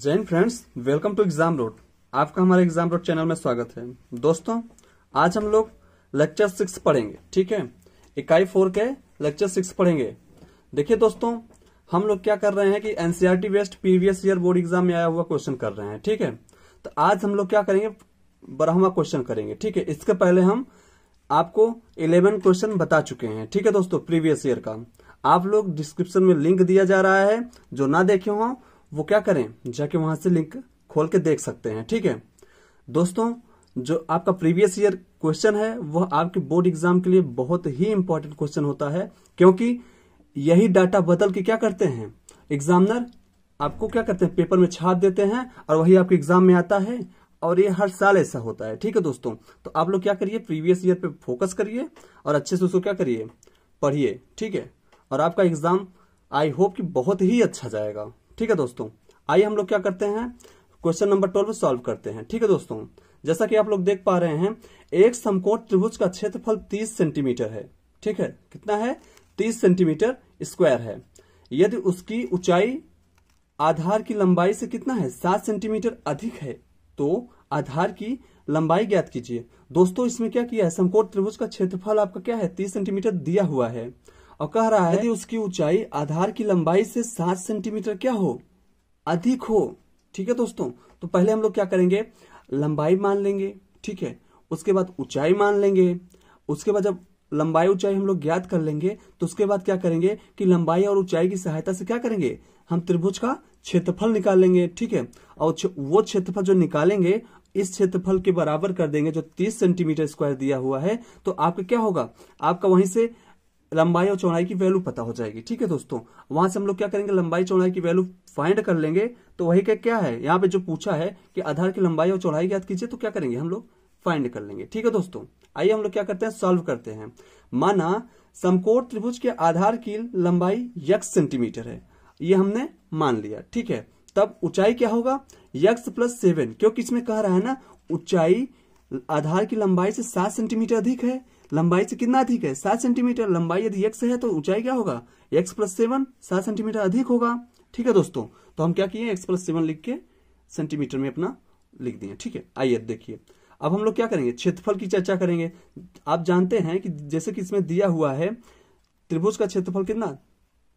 Jain friends welcome to exam road आपका हमारे exam road channel में स्वागत है दोस्तों आज हम लोग लेक्चर सिक्स पढ़ेंगे ठीक है इकाई फोर के लेक्चर सिक्स पढ़ेंगे देखिए दोस्तों हम लोग क्या कर रहे हैं कि NCERT best previous year board exam में आया हुआ क्वेश्चन कर रहे हैं ठीक है तो आज हम लोग क्या करेंगे बारहवा क्वेश्चन करेंगे ठीक है इसके पहले हम आपको इलेवन क्वेश्चन बता चुके हैं ठीक है दोस्तों प्रीवियस ईयर का आप लोग डिस्क्रिप्शन में लिंक दिया जा रहा है जो ना देखे हों वो क्या करें जाके वहां से लिंक खोल के देख सकते हैं ठीक है दोस्तों जो आपका प्रीवियस ईयर क्वेश्चन है वह आपके बोर्ड एग्जाम के लिए बहुत ही इंपॉर्टेंट क्वेश्चन होता है क्योंकि यही डाटा बदल के क्या करते हैं एग्जामिनर आपको क्या करते हैं पेपर में छाप देते हैं और वही आपके एग्जाम में आता है और ये हर साल ऐसा होता है ठीक है दोस्तों तो आप लोग क्या करिए प्रीवियस ईयर पे फोकस करिए और अच्छे से उसको क्या करिए पढ़िए ठीक है और आपका एग्जाम आई होप कि बहुत ही अच्छा जाएगा ठीक है दोस्तों आइए हम लोग क्या करते हैं क्वेश्चन नंबर ट्वेल्व सॉल्व करते हैं ठीक है दोस्तों जैसा कि आप लोग देख पा रहे हैं एक समकोट त्रिभुज का क्षेत्रफल 30 सेंटीमीटर है ठीक है कितना है 30 सेंटीमीटर स्क्वायर है यदि उसकी ऊंचाई आधार की लंबाई से कितना है सात सेंटीमीटर अधिक है तो आधार की लंबाई ज्ञात कीजिए दोस्तों इसमें क्या किया है समकोट त्रिभुज का क्षेत्रफल आपका क्या है तीस सेंटीमीटर दिया हुआ है और कह रहा है यदि उसकी ऊंचाई आधार की लंबाई से सात सेंटीमीटर क्या हो अधिक हो ठीक है दोस्तों तो पहले हम लोग क्या करेंगे लंबाई मान लेंगे ठीक है उसके बाद ऊंचाई मान लेंगे उसके बाद जब लंबाई ऊंचाई हम लोग ज्ञात कर लेंगे तो उसके बाद क्या करेंगे कि लंबाई और ऊंचाई की सहायता से क्या करेंगे हम त्रिभुज का क्षेत्रफल निकालेंगे ठीक है और वो क्षेत्रफल जो निकालेंगे इस क्षेत्रफल के बराबर कर देंगे जो 30 सेंटीमीटर स्क्वायर दिया हुआ है तो आपका क्या होगा आपका वहीं से लंबाई और चौड़ाई की वैल्यू पता हो जाएगी ठीक है दोस्तों वहां से हम लोग क्या करेंगे लंबाई चौड़ाई की वैल्यू फाइंड कर लेंगे तो वही क्या क्या है यहाँ पे जो पूछा है कि आधार की लंबाई और चौड़ाई याद कीजिए तो क्या करेंगे हम लोग फाइंड कर लेंगे ठीक है दोस्तों आइए हम लोग क्या करते हैं सॉल्व करते हैं माना समकोण त्रिभुज के आधार की लंबाई यक्स सेंटीमीटर है ये हमने मान लिया ठीक है तब ऊंचाई क्या होगा यक्स प्लस सेवन क्योंकि इसमें कह रहा है ना ऊंचाई आधार की लंबाई से सात सेंटीमीटर अधिक है लंबाई से कितना अधिक है सात सेंटीमीटर लंबाई यदि एक्स है तो ऊंचाई क्या होगा एक्स प्लस सेवन सात सेंटीमीटर अधिक होगा ठीक है दोस्तों तो हम क्या किए एक्स प्लस सेवन लिख के सेंटीमीटर में अपना लिख दिए ठीक है आइए देखिए अब हम लोग क्या करेंगे क्षेत्रफल की चर्चा करेंगे आप जानते हैं कि जैसे कि इसमें दिया हुआ है त्रिभुज का क्षेत्रफल कितना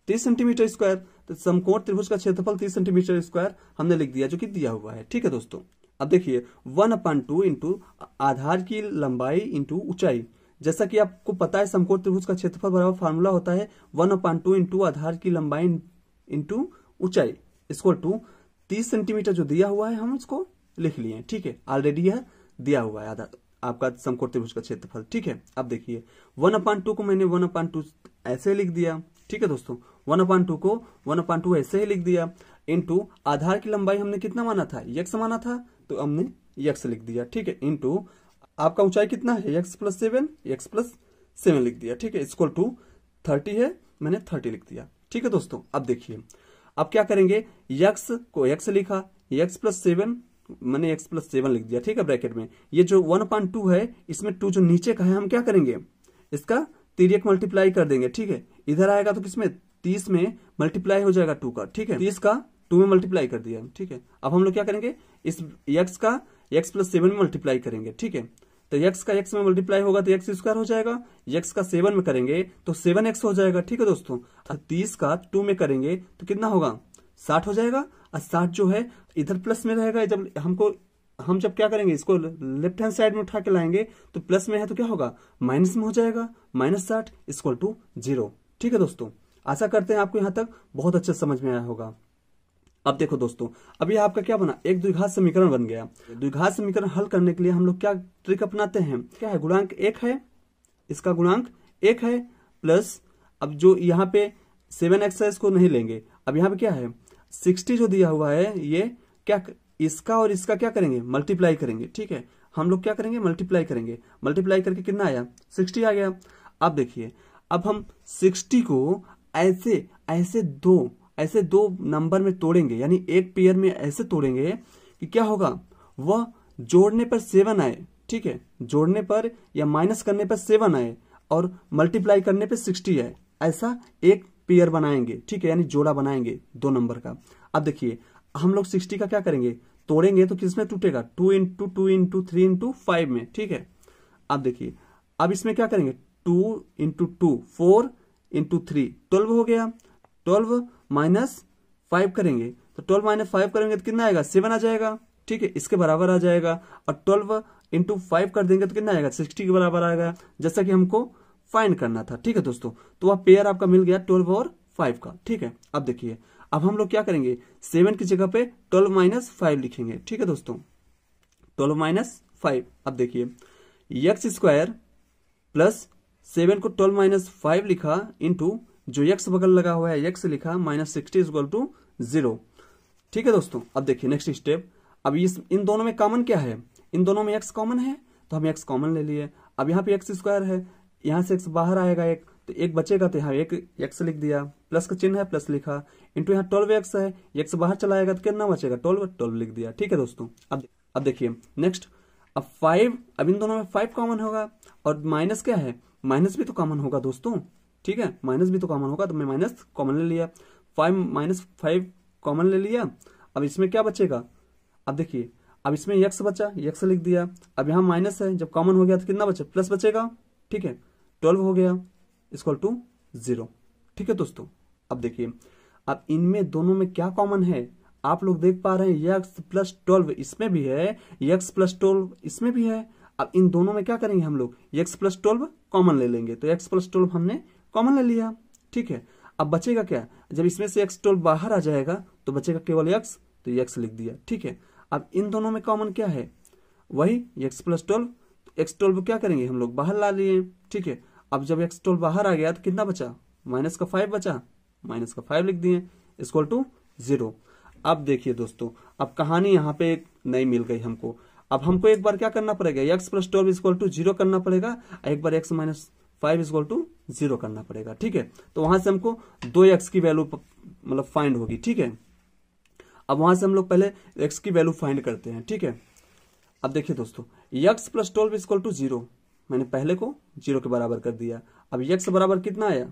तीस सेंटीमीटर स्क्वायर तो समकोण त्रिभुज का क्षेत्रफल तीस सेंटीमीटर स्क्वायर हमने लिख दिया जो कि दिया हुआ है ठीक है दोस्तों अब देखिए वन अपन टू इंटू आधार की लंबाई इंटू ऊंचाई जैसा कि आपको पता है समकोण त्रिभुज का क्षेत्रफल बराबर फार्मूला होता है वन अपान टू इंटू आधार की लंबाई इंटू ऊंचाई इसको टू तीस सेंटीमीटर जो दिया हुआ है हम उसको लिख लिए ठीक है ऑलरेडी यह दिया हुआ है आधार आपका समकोण त्रिभुज का क्षेत्रफल ठीक है अब देखिए वन अपान टू को मैंने वन अपान टू ऐसे लिख दिया ठीक है दोस्तों वन अपान टू को वन अपान टू ऐसे ही लिख दिया इंटू आधार की लंबाई हमने कितना माना था यक्स माना था तो हमने यक्स लिख दिया ठीक है इंटू आपका ऊंचाई कितना है x plus seven x plus seven लिख दिया ठीक है इसको टू थर्टी है मैंने थर्टी लिख दिया ठीक है दोस्तों अब देखिए अब क्या करेंगे यक्स को यक्स लिखा यक्स प्लस सेवन मैंने एक्स प्लस सेवन लिख दिया ठीक है ब्रैकेट में ये जो वन पॉइंट टू है इसमें टू जो नीचे का है हम क्या करेंगे इसका तिरक मल्टीप्लाई कर देंगे ठीक है इधर आएगा तो किसमें तीस में मल्टीप्लाई हो जाएगा टू का ठीक है तीस का टू में मल्टीप्लाई कर दिया ठीक है अब हम लोग क्या करेंगे इस एक्स का एक्स प्लस सेवन में मल्टीप्लाई करेंगे ठीक है तो एक्स का एक्स में मल्टीप्लाई होगा तो एक्स स्क्वायर हो जाएगा एक्स का सेवन में करेंगे तो सेवन एक्स हो जाएगा ठीक है दोस्तों तीस का टू में करेंगे तो कितना होगा साठ हो जाएगा और साठ जो है इधर प्लस में रहेगा जब हमको हम जब क्या करेंगे इसको लेफ्ट हैंड साइड में उठा के लाएंगे तो प्लस में है तो क्या होगा माइनस में हो जाएगा माइनस साठ इक्वल टू जीरो ठीक है दोस्तों आशा करते हैं आपको यहां तक बहुत अच्छा समझ में आया होगा अब देखो दोस्तों अब आपका क्या बना एक द्विघात समीकरण बन गया द्विघात समीकरण हल करने के लिए हम लोग क्या ट्रिक अपनाते हैं क्या है गुणांक एक है इसका गुणांक एक है प्लस अब जो यहाँ पे सेवन एक्स है इसको नहीं लेंगे अब यहाँ पे क्या है सिक्सटी जो दिया हुआ है ये क्या इसका और इसका क्या करेंगे मल्टीप्लाई करेंगे ठीक है हम लोग क्या करेंगे मल्टीप्लाई करेंगे मल्टीप्लाई करके कितना आया सिक्सटी आ गया अब देखिए अब हम सिक्सटी को ऐसे ऐसे दो ऐसे दो नंबर में तोड़ेंगे यानी एक पेयर में ऐसे तोड़ेंगे कि क्या होगा वह जोड़ने पर सेवन आए ठीक है जोड़ने पर या माइनस करने पर सेवन आए और मल्टीप्लाई करने पर सिक्सटी आए ऐसा एक पेयर बनाएंगे ठीक है यानी जोड़ा बनाएंगे दो नंबर का अब देखिए हम लोग सिक्सटी का क्या करेंगे तोड़ेंगे तो किस में टूटेगा two into two into three into five में ठीक है अब देखिए अब इसमें क्या करेंगे two into two four into three twelve हो गया ट्वेल्व माइनस फाइव करेंगे तो ट्वेल्व माइनस फाइव करेंगे तो कितना आएगा सेवन आ जाएगा ठीक है इसके बराबर आ जाएगा और ट्वेल्व इंटू फाइव कर देंगे तो कितना आएगा सिक्सटी के बराबर आएगा जैसा कि हमको फाइंड करना था ठीक है दोस्तों तो वह पेयर आपका मिल गया ट्वेल्व और फाइव का ठीक है अब देखिए अब हम लोग क्या करेंगे सेवन की जगह पे ट्वेल्व माइनस फाइव लिखेंगे ठीक है दोस्तों ट्वेल्व माइनस फाइव अब देखिए एक्स स्क्वायर प्लस सेवन को ट्वेल्व माइनस फाइव लिखा इंटू जो यक्स बगल लगा हुआ है यक्स लिखा minus sixty equal to zero ठीक है दोस्तों अब देखिए नेक्स्ट स्टेप अब इस इन दोनों में कॉमन क्या है इन दोनों में एक्स कॉमन है तो हम एक्स कॉमन ले लिए अब यहाँ पे एक्स स्क्वायर है यहाँ से एक्स बाहर आएगा एक तो एक बचेगा तो यहाँ एक एक्स लिख दिया प्लस का चिन्ह है प्लस लिखा इंटू यहाँ ट्वेल्व एक्स है एक्स बाहर चला तो कितना बचेगा ट्वेल्व ट्वेल्व लिख दिया ठीक है दोस्तों अब अब देखिए नेक्स्ट अब फाइव अब इन दोनों में फाइव कॉमन होगा और माइनस क्या है माइनस भी तो कॉमन होगा दोस्तों ठीक है माइनस भी तो कॉमन होगा तो मैं माइनस कॉमन ले लिया फाइव माइनस फाइव कॉमन ले लिया अब इसमें क्या बचेगा अब देखिए अब इसमें यक्स बचा यक्स लिख दिया अब यहाँ माइनस है जब कॉमन हो गया तो कितना बचा प्लस बचेगा ठीक है ट्वेल्व हो गया इसक्वल टू जीरो ठीक है दोस्तों अब देखिए अब इनमें दोनों में क्या कॉमन है आप लोग देख पा रहे हैं यक्स प्लस ट्वेल्व इसमें भी है यक्स प्लस ट्वेल्व इसमें भी है अब इन दोनों में क्या करेंगे हम लोग यक्स प्लस ट्वेल्व कॉमन ले लेंगे तो यक्स प्लस ट्वेल्व हमने कॉमन ले लिया ठीक है अब बचेगा क्या जब इसमें से एक्स ट्वेल्व बाहर आ जाएगा तो बचेगा केवल एक्स तो एक्स लिख दिया ठीक है अब इन दोनों में कॉमन क्या है वही x plus twelve x twelve क्या करेंगे हम लोग बाहर ला लिए ठीक है अब जब एक्स ट्वेल्व बाहर आ गया तो कितना बचा माइनस का फाइव बचा माइनस का फाइव लिख दिए इक्वल टू जीरो अब देखिए दोस्तों अब कहानी यहाँ पे एक नई मिल गई हमको अब हमको एक बार क्या करना पड़ेगा x plus twelve equal to zero करना पड़ेगा एक बार x minus five is to zero करना पड़ेगा ठीक है तो वहां से हमको दो एक्स की वैल्यू मतलब फाइंड होगी ठीक है अब वहां से हम लोग पहले एक्स की वैल्यू फाइंड करते हैं ठीक है अब देखिए दोस्तों x plus twelve equal to zero मैंने पहले को जीरो के बराबर कर दिया अब यक्स बराबर कितना आया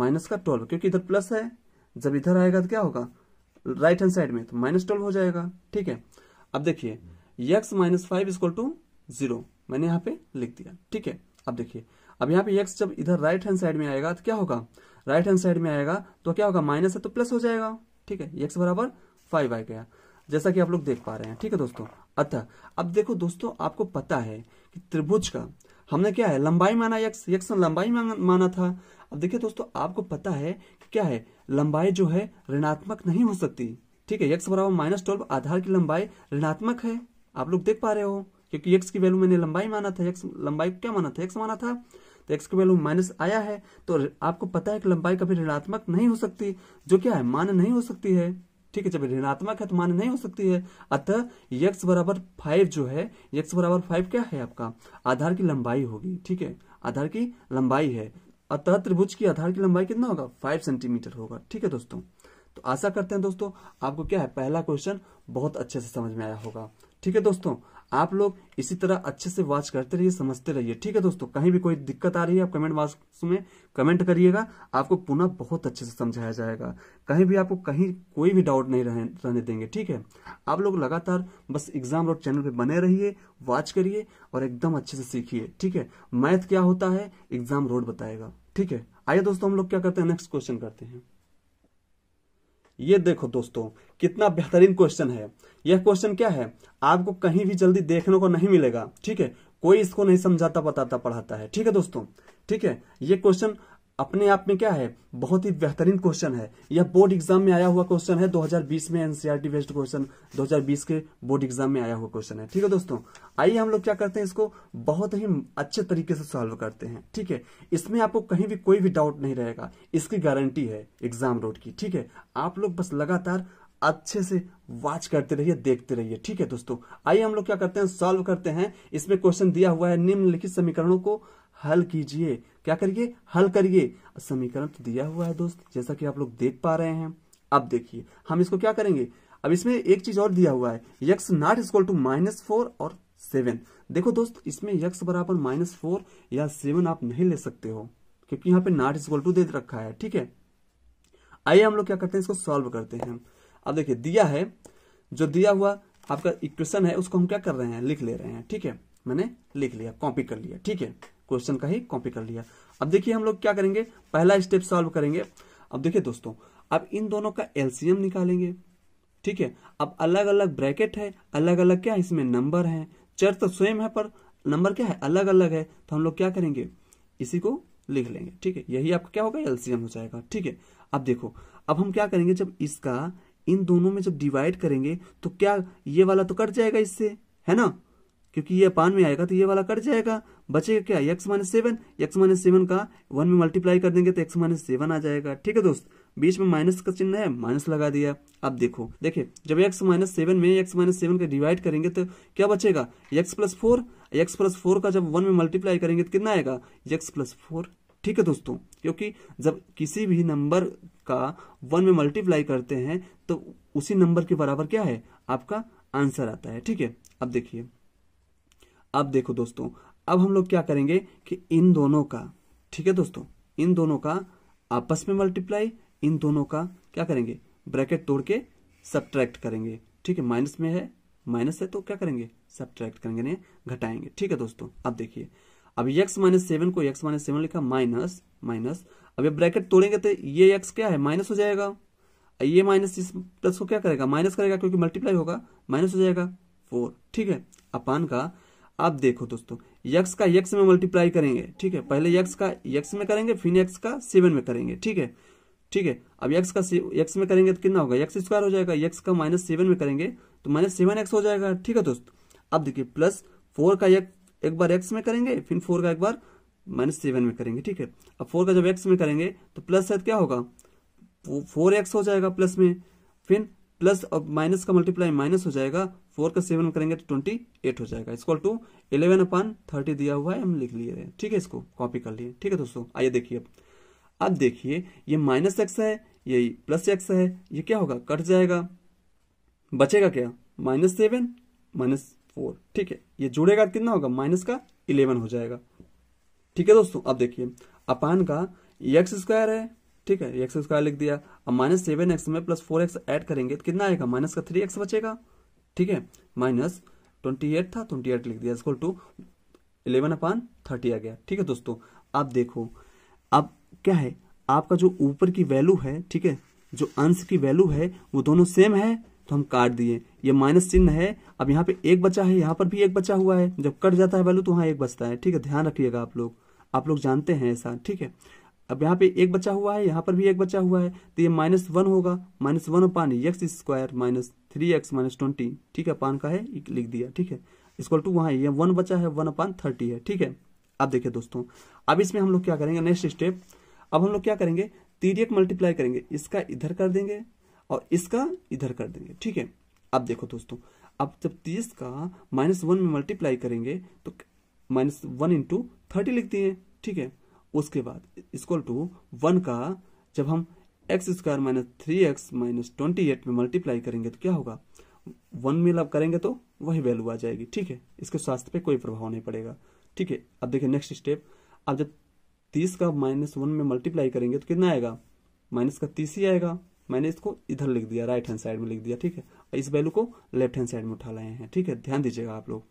माइनस का ट्वेल्व क्योंकि इधर प्लस है जब इधर आएगा तो क्या होगा राइट हैंड साइड में तो माइनस ट्वेल्व हो जाएगा ठीक है अब देखिए x minus five equal to zero मैंने यहाँ पे लिख दिया ठीक है अब देखिए अब यहाँ पे एक्स जब इधर राइट हैंड साइड में आएगा तो क्या होगा राइट हैंड साइड में आएगा तो क्या होगा माइनस है तो प्लस हो जाएगा ठीक है एक्स बराबर फाइव आ गया जैसा कि आप लोग देख पा रहे हैं ठीक है दोस्तों अतः अब देखो दोस्तों आपको पता है कि त्रिभुज का हमने क्या है लंबाई माना यक्स यक्स लंबाई माना था अब देखिए दोस्तों आपको पता है कि क्या है लंबाई जो है ऋणात्मक नहीं हो सकती ठीक है यक्स बराबर माइनस ट्वेल्व आधार की लंबाई ऋणात्मक है आप लोग देख पा रहे हो क्योंकि यक्स की वैल्यू मैंने लंबाई माना था यक्स लंबाई क्या माना था एक्स माना था तो एक्स की वैल्यू माइनस आया है तो आपको पता है कि लंबाई कभी ऋणात्मक नहीं हो सकती जो क्या है मान नहीं हो सकती है ठीक है जब ऋणात्मक है तो मान नहीं हो सकती है अतः यक्स बराबर फाइव जो है यक्स बराबर फाइव क्या है आपका आधार की लंबाई होगी ठीक है आधार की लंबाई है अतः त्रिभुज की आधार की लंबाई कितना होगा फाइव सेंटीमीटर होगा ठीक है दोस्तों तो आशा करते हैं दोस्तों आपको क्या है पहला क्वेश्चन बहुत अच्छे से समझ में आया होगा ठीक है दोस्तों आप लोग इसी तरह अच्छे से वॉच करते रहिए समझते रहिए ठीक है दोस्तों कहीं भी कोई दिक्कत आ रही है आप कमेंट बॉक्स में कमेंट करिएगा आपको पुनः बहुत अच्छे से समझाया जाएगा कहीं भी आपको कहीं कोई भी डाउट नहीं रहे, रहने देंगे ठीक है आप लोग लगातार बस एग्जाम रोड चैनल पर बने रहिए वॉच करिए और एकदम अच्छे से सीखिए ठीक है मैथ क्या होता है एग्जाम रोड बताएगा ठीक है आइए दोस्तों हम लोग क्या करते हैं नेक्स्ट क्वेश्चन करते हैं ये देखो दोस्तों कितना बेहतरीन क्वेश्चन है यह क्वेश्चन क्या है आपको कहीं भी जल्दी देखने को नहीं मिलेगा ठीक है कोई इसको नहीं समझाता बताता पढ़ाता है ठीक है दोस्तों ठीक है ये क्वेश्चन अपने आप में क्या है बहुत ही बेहतरीन क्वेश्चन है यह बोर्ड एग्जाम में आया हुआ क्वेश्चन है 2020 में एनसीआर बेस्ड क्वेश्चन 2020 के बोर्ड एग्जाम में आया हुआ क्वेश्चन है ठीक है दोस्तों आइए हम लोग क्या करते हैं इसको बहुत ही अच्छे तरीके से सॉल्व करते हैं ठीक है इसमें आपको कहीं भी कोई भी डाउट नहीं रहेगा इसकी गारंटी है एग्जाम रोड की ठीक है आप लोग बस लगातार अच्छे से वॉच करते रहिए देखते रहिए ठीक है दोस्तों आइए हम लोग क्या करते हैं सॉल्व करते हैं इसमें क्वेश्चन दिया हुआ है निम्नलिखित समीकरणों को हल कीजिए क्या करिए हल करिए समीकरण तो दिया हुआ है दोस्त जैसा कि आप लोग देख पा रहे हैं अब देखिए हम इसको क्या करेंगे अब इसमें एक चीज और दिया हुआ है x not is to minus four और सेवन देखो दोस्त इसमें यक्स बराबर माइनस फोर या सेवन आप नहीं ले सकते हो क्योंकि यहाँ पे नॉट इज टू दे रखा है ठीक है आइए हम लोग क्या करते हैं इसको सॉल्व करते हैं अब देखिए दिया है जो दिया हुआ आपका इक्वेशन है उसको हम क्या कर रहे हैं लिख ले रहे हैं ठीक है मैंने लिख लिया कॉपी कर लिया ठीक है क्वेश्चन का ही कॉपी कर लिया अब देखिए हम लोग क्या करेंगे पहला स्टेप सॉल्व करेंगे अब देखिए दोस्तों अब इन दोनों का एलसीएम निकालेंगे ठीक है अब अलग अलग ब्रैकेट है अलग अलग क्या है इसमें नंबर है चर तो स्वयं है पर नंबर क्या है अलग अलग है तो हम लोग क्या करेंगे इसी को लिख लेंगे ठीक है यही आपका क्या होगा एलसीएम हो जाएगा ठीक है अब देखो अब हम क्या करेंगे जब इसका इन दोनों में जब डिवाइड करेंगे तो क्या ये वाला तो कट जाएगा इससे है ना क्योंकि ये पान में आएगा तो ये वाला कट जाएगा बचेगा क्या x minus seven x minus seven का वन में मल्टीप्लाई कर देंगे तो एक्स माइनस सेवन आ जाएगा ठीक है दोस्त बीच में माइनस का चिन्ह है माइनस लगा दिया अब देखो देखिए जब एक्स माइनस सेवन में एक्स माइनस सेवन का डिवाइड करेंगे तो क्या बचेगा x plus four x plus four का जब वन में मल्टीप्लाई करेंगे तो कितना आएगा एक्स प्लस फोर ठीक है दोस्तों क्योंकि जब किसी भी नंबर का वन में मल्टीप्लाई करते हैं तो उसी नंबर के बराबर क्या है आपका आंसर आता है ठीक है अब देखिए अब देखो दोस्तों अब हम लोग क्या करेंगे कि इन दोनों का ठीक है दोस्तों इन दोनों का आपस में मल्टीप्लाई इन दोनों का क्या करेंगे ब्रैकेट तोड़ के सब्ट्रैक्ट करेंगे ठीक है माइनस में है माइनस है तो क्या करेंगे सब्ट्रैक्ट करेंगे घटाएंगे ठीक है दोस्तों अब देखिए अब यक्स माइनस सेवन को एक्स माइनस सेवन लिखा माइनस माइनस अब ये ब्रैकेट तोड़ेंगे तो ये यक्स क्या है माइनस हो जाएगा ये माइनस इस प्लस को क्या करेगा माइनस करेगा क्योंकि मल्टीप्लाई होगा माइनस हो जाएगा फोर ठीक है अपान का आप देखो दोस्तों यक्स का यक्स में मल्टीप्लाई करेंगे ठीक है पहले यक्स का यक्स में करेंगे फिर यक्स का सेवन में करेंगे ठीक है ठीक है अब यक्स का यक्स में करेंगे तो कितना होगा यक्स स्क्वायर हो जाएगा यक्स का माइनस सेवन में करेंगे तो माइनस सेवन एक्स हो जाएगा ठीक है दोस्त अब देखिए प्लस फोर का यक्स एक बार एक्स में करेंगे फिर फोर का एक बार माइनस सेवन में करेंगे ठीक है अब फोर का जब एक्स में करेंगे तो प्लस है क्या होगा फोर एक्स हो जाएगा प्लस में फिर प्लस और माइनस का मल्टीप्लाई माइनस हो जाएगा फोर का सेवन करेंगे तो ट्वेंटी एट हो जाएगा इसको टू इलेवन अपन थर्टी दिया हुआ है हम लिख लिए रहे ठीक है इसको कॉपी कर लिए ठीक है दोस्तों आइए देखिए अब अब देखिए ये माइनस एक्स है ये प्लस एक्स है ये क्या होगा कट जाएगा बचेगा क्या माइनस सेवन माइनस फोर ठीक है ये जुड़ेगा कितना होगा माइनस का इलेवन हो जाएगा ठीक है दोस्तों अब देखिए अपान का एक्स स्क्वायर है ठीक है एक्स स्क्वायर लिख दिया अब माइनस सेवन एक्स में प्लस फोर एक्स एड करेंगे तो कितना आएगा माइनस का थ्री एक्स बचेगा ठीक है माइनस ट्वेंटी एट था ट्वेंटी एट लिख दिया equal to eleven upon thirty आ गया ठीक है दोस्तों आप देखो अब क्या है आपका जो ऊपर की वैल्यू है ठीक है जो अंश की वैल्यू है वो दोनों सेम है तो हम काट दिए ये माइनस चिन्ह है अब यहाँ पे एक बचा है यहाँ पर भी एक बचा हुआ है जब कट जाता है वैल्यू तो वहाँ एक बचता है ठीक है ध्यान रखिएगा आप लोग आप लोग जानते हैं ऐसा ठीक है अब यहाँ पे एक बचा हुआ है यहाँ पर भी एक बचा हुआ है तो ये माइनस वन होगा minus one upon x square minus three x minus twenty ठीक है पान का है लिख दिया ठीक है इक्वल टू वहाँ ये वन बचा है वन अपान थर्टी है ठीक है अब देखिए दोस्तों अब इसमें हम लोग क्या करेंगे नेक्स्ट स्टेप अब हम लोग क्या करेंगे तीरियक मल्टीप्लाई करेंगे इसका इधर कर देंगे और इसका इधर कर देंगे ठीक है अब देखो दोस्तों अब जब तीस का माइनस वन में मल्टीप्लाई करेंगे तो माइनस वन इंटू थर्टी लिखते हैं ठीक है उसके बाद इसक्वल टू वन का जब हम x square minus three x minus twenty eight में मल्टीप्लाई करेंगे तो क्या होगा वन में लव करेंगे तो वही वैल्यू आ जाएगी ठीक है इसके स्वास्थ्य पे कोई प्रभाव नहीं पड़ेगा ठीक है अब देखिए नेक्स्ट स्टेप अब जब तीस का माइनस वन में मल्टीप्लाई करेंगे तो कितना आएगा माइनस का तीस ही आएगा मैंने इसको इधर लिख दिया राइट हैंड साइड में लिख दिया ठीक है और इस वैल्यू को लेफ्ट हैंड साइड में उठा लाए हैं ठीक है ध्यान दीजिएगा आप लोग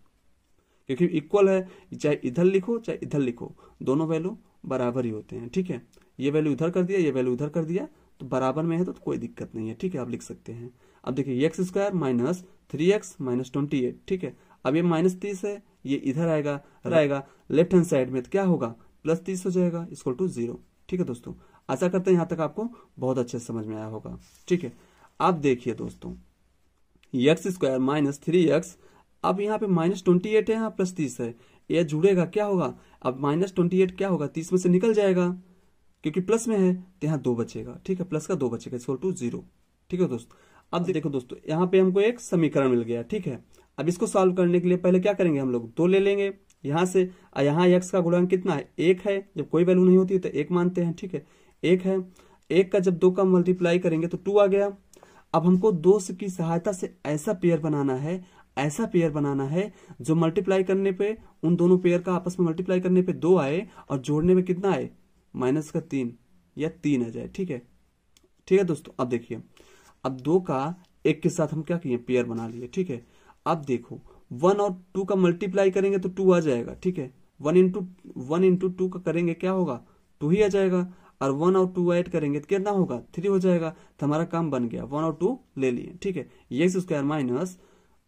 क्योंकि इक्वल है चाहे इधर लिखो चाहे इधर लिखो दोनों वैल्यू बराबर ही होते हैं ठीक है ये वैल्यू इधर कर दिया ये वैल्यू उधर कर दिया तो बराबर में है तो, तो कोई दिक्कत नहीं है ठीक है आप लिख सकते हैं अब देखिए x square minus three x minus twenty eight ठीक है अब ये माइनस तीस है ये इधर आएगा रहेगा लेफ्ट हैंड साइड में तो क्या होगा प्लस तीस हो जाएगा इसको टू जीरो ठीक है दोस्तों आशा करते हैं यहाँ तक आपको बहुत अच्छे से समझ में आया होगा ठीक है अब देखिए दोस्तों x square minus three x अब यहाँ पे माइनस ट्वेंटी एट है यहाँ प्लस तीस है यह जुड़ेगा क्या होगा अब माइनस ट्वेंटी एट क्या होगा तीस में से निकल जाएगा क्योंकि प्लस में है तो यहाँ दो बचेगा ठीक है प्लस का दो बचेगा इसको टू जीरो ठीक है दोस्त अब देखो दोस्तों यहाँ पे हमको एक समीकरण मिल गया ठीक है अब इसको सॉल्व करने के लिए पहले क्या करेंगे हम लोग दो ले लेंगे यहाँ से यहाँ एक्स का गुणांक कितना है एक है जब कोई वैल्यू नहीं होती है तो एक मानते हैं ठीक है एक है एक का जब दो का मल्टीप्लाई करेंगे तो टू आ गया अब हमको दो की सहायता से ऐसा पेयर बनाना है ऐसा पेयर बनाना है जो मल्टीप्लाई करने पे उन दोनों पेयर का आपस में मल्टीप्लाई करने पे दो आए और जोड़ने में कितना आए माइनस का तीन या तीन आ जाए ठीक है ठीक है दोस्तों अब देखिए अब दो का एक के साथ हम क्या किए पेयर बना लिए ठीक है अब देखो वन और टू का मल्टीप्लाई करेंगे तो टू आ जाएगा ठीक है one into one into two का करेंगे क्या होगा टू ही आ जाएगा और वन और टू ऐड करेंगे तो कितना होगा थ्री हो जाएगा तो हमारा काम बन गया वन और टू ले लिए ठीक है यक्स स्क्वायर माइनस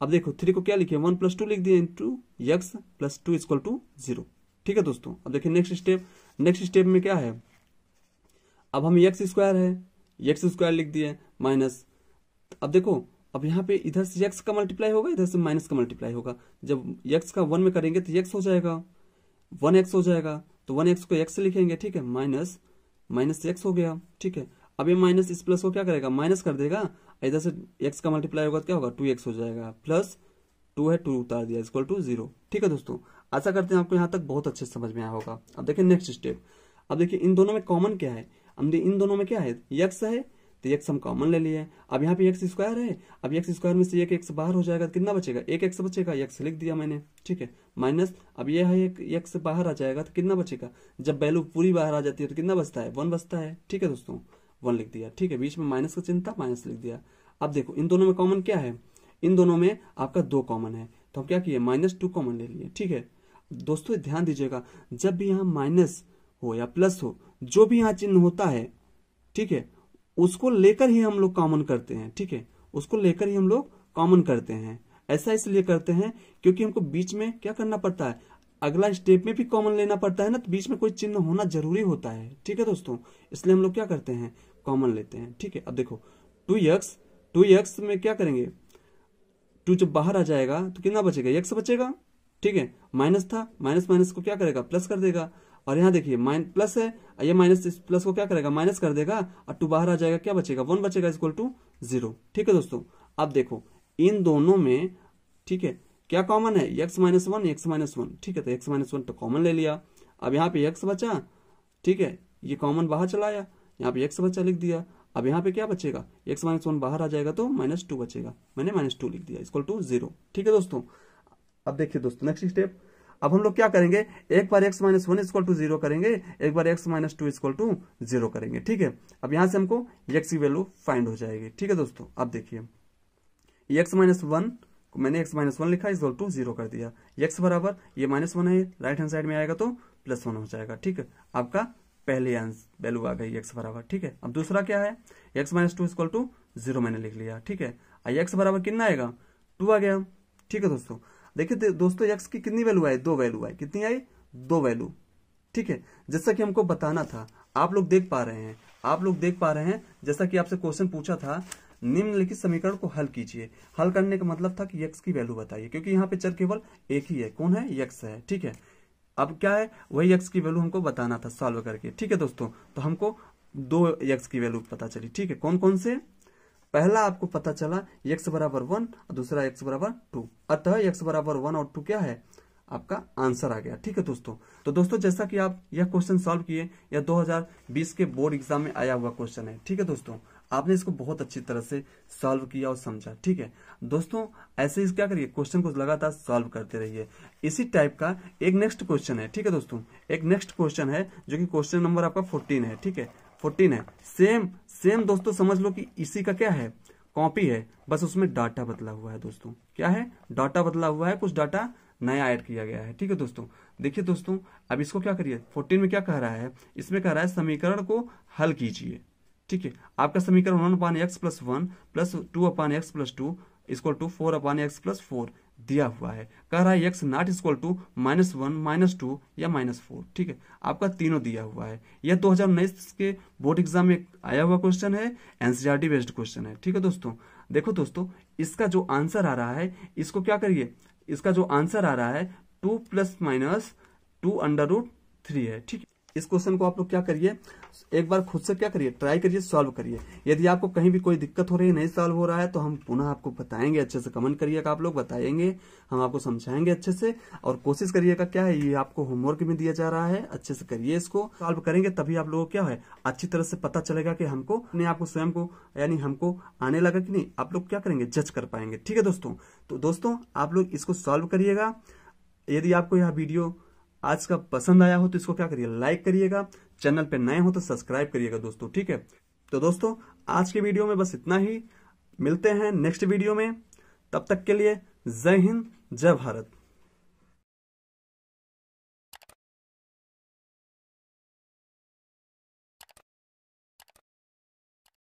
अब देखो थ्री को क्या लिखे वन प्लस टू लिख दिए into x plus two equal to zero ठीक है दोस्तों अब देखिए नेक्स्ट स्टेप नेक्स्ट स्टेप में क्या है अब हम यक्स स्क्वायर है यक्स स्क्वायर लिख दिए माइनस अब देखो अब यहाँ पे इधर से यक्स का मल्टीप्लाई होगा इधर से माइनस का मल्टीप्लाई होगा जब यक्स का वन में करेंगे तो यक्स हो जाएगा वन एक्स हो जाएगा तो वन एक्स को एक्स लिखेंगे ठीक है माइनस माइनस एक्स हो गया ठीक है अब ये माइनस इस प्लस को क्या करेगा माइनस कर देगा इधर से एक्स का मल्टीप्लाई होगा तो क्या होगा टू एक्स हो जाएगा प्लस टू है टू उतार दिया इक्वल टू जीरो ठीक है दोस्तों ऐसा करते हैं आपको यहाँ तक बहुत अच्छे समझ में आया होगा अब देखिए नेक्स्ट स्टेप अब देखिए इन दोनों में कॉमन क्या है हम इन दोनों में क्या है यक्स है तो यक्स हम कॉमन ले लिए अब यहाँ पे एक्स स्क्वायर है अब एक्स स्क्वायर में से एक एक्स बाहर हो जाएगा तो कितना बचेगा एक एक्स बचेगा यक्स लिख दिया मैंने ठीक है माइनस अब ये है एक से बाहर आ जाएगा तो कितना बचेगा जब वैल्यू पूरी बाहर आ जाती है तो कितना बचता है वन बचता है ठीक है दोस्तों वन लिख दिया ठीक है बीच में माइनस का चिन्ह था माइनस लिख दिया अब देखो इन दोनों में कॉमन क्या है इन दोनों में आपका दो कॉमन है तो हम क्या किए माइनस टू कॉमन ले लिए ठीक है दोस्तों ध्यान दीजिएगा जब भी यहाँ माइनस हो या प्लस हो जो भी यहाँ चिन्ह होता है ठीक है उसको लेकर ही हम लोग कॉमन करते हैं ठीक है उसको लेकर ही हम लोग कॉमन करते हैं ऐसा इसलिए करते हैं क्योंकि हमको बीच में क्या करना पड़ता है अगला स्टेप में भी कॉमन लेना पड़ता है ना तो बीच में कोई चिन्ह होना जरूरी होता है ठीक है दोस्तों इसलिए हम लोग क्या करते हैं कॉमन लेते हैं ठीक है अब देखो टू यक्स टू यक्स में क्या करेंगे टू जब बाहर आ जाएगा तो कितना बचेगा यक्स बचेगा ठीक है माइनस था माइनस माइनस को क्या करेगा प्लस कर देगा और यहाँ देखिए माइन प्लस है ये माइनस प्लस को क्या करेगा माइनस कर देगा और टू बाहर आ जाएगा क्या बचेगा वन बचेगा इक्वल टू जीरो ठीक है दोस्तों अब देखो इन दोनों में ठीक है क्या कॉमन है x minus one x minus one ठीक है तो एक्स माइनस वन तो कॉमन ले लिया अब यहाँ पे एक्स बचा ठीक है ये कॉमन बाहर चला आया यहाँ पे एक्स बचा लिख दिया अब यहाँ पे क्या बचेगा एक्स माइनस वन बाहर आ जाएगा तो माइनस टू बचेगा मैंने माइनस टू लिख दिया इसको टू जीरो ठीक है दोस्तों अब देखिए दोस्तों नेक्स्ट स्टेप अब हम लोग क्या करेंगे एक बार x minus one equal to zero करेंगे एक बार x minus two equal to zero करेंगे ठीक है अब यहां से हमको एक्स की वैल्यू फाइंड हो जाएगी ठीक है दोस्तों अब देखिए एक्स माइनस वन को मैंने एक्स माइनस वन लिखा इजल टू जीरो कर दिया एक्स बराबर ये माइनस वन है राइट हैंड साइड में आएगा तो प्लस वन हो जाएगा ठीक है आपका पहले वैल्यू आ गई एक्स बराबर ठीक है अब दूसरा क्या है x minus two equal to zero मैंने लिख लिया ठीक है आई एक्स बराबर कितना आएगा टू आ गया ठीक है दोस्तों देखिए दोस्तों एक्स की कितनी वैल्यू आई दो वैल्यू आई कितनी आई दो वैल्यू ठीक है जैसा कि हमको बताना था आप लोग देख पा रहे हैं आप लोग देख पा रहे हैं जैसा कि आपसे क्वेश्चन पूछा था निम्नलिखित समीकरण को हल कीजिए हल करने का मतलब था कि यक्स की वैल्यू बताइए क्योंकि यहाँ पे चर केवल एक ही है कौन है यक्स है ठीक है अब क्या है वही यक्स की वैल्यू हमको बताना था सॉल्व करके ठीक है दोस्तों तो हमको दो यक्स की वैल्यू पता चली ठीक है कौन कौन से पहला आपको पता चला यक्स बराबर वन और दूसरा यक्स बराबर टू अतः यक्स बराबर वन और टू क्या है आपका आंसर आ गया ठीक है दोस्तों तो दोस्तों जैसा कि आप यह क्वेश्चन सॉल्व किए यह 2020 के बोर्ड एग्जाम में आया हुआ क्वेश्चन है ठीक है दोस्तों आपने इसको बहुत अच्छी तरह से सॉल्व किया और समझा ठीक है दोस्तों ऐसे इस क्या करिए क्वेश्चन को लगातार सॉल्व करते रहिए इसी टाइप का एक नेक्स्ट क्वेश्चन है ठीक है दोस्तों एक नेक्स्ट क्वेश्चन है जो कि क्वेश्चन नंबर आपका फोर्टीन है ठीक है फोर्टीन है सेम सेम दोस्तों समझ लो कि इसी का क्या है कॉपी है बस उसमें डाटा बदला हुआ है दोस्तों क्या है डाटा बदला हुआ है कुछ डाटा नया ऐड किया गया है ठीक है दोस्तों देखिए दोस्तों अब इसको क्या करिए 14 में क्या कह रहा है इसमें कह रहा है समीकरण को हल कीजिए ठीक है आपका समीकरण one upon x plus one plus two upon x plus two equal to four upon x plus four दिया हुआ है कह रहा है x not equal to minus one minus two या माइनस फोर ठीक है आपका तीनों दिया हुआ है यह दो हजार उन्नीस के बोर्ड एग्जाम में आया हुआ क्वेश्चन है एनसीआरटी बेस्ड क्वेश्चन है ठीक है दोस्तों देखो दोस्तों इसका जो आंसर आ रहा है इसको क्या करिए इसका जो आंसर आ रहा है two plus minus two under root three है ठीक है इस क्वेश्चन को आप लोग क्या करिए एक बार खुद से क्या करिए ट्राई करिए सॉल्व करिए यदि आपको कहीं भी कोई दिक्कत हो रही है नहीं सॉल्व हो रहा है तो हम पुनः आपको बताएंगे अच्छे से कमेंट करिएगा आप लोग बताएंगे हम आपको समझाएंगे अच्छे से और कोशिश करिएगा क्या है ये आपको होमवर्क में दिया जा रहा है अच्छे से करिए इसको सॉल्व करेंगे तभी आप लोगों को क्या है अच्छी तरह से पता चलेगा कि हमको आपको स्वयं को यानी हमको आने लगा कि नहीं आप लोग क्या करेंगे जज कर पाएंगे ठीक है दोस्तों तो दोस्तों आप लोग इसको सॉल्व करिएगा यदि आपको यह वीडियो आज का पसंद आया हो तो इसको क्या करिए लाइक करिएगा चैनल पे नए हो तो सब्सक्राइब करिएगा दोस्तों ठीक है तो दोस्तों आज के वीडियो में बस इतना ही मिलते हैं नेक्स्ट वीडियो में तब तक के लिए जय हिंद जय भारत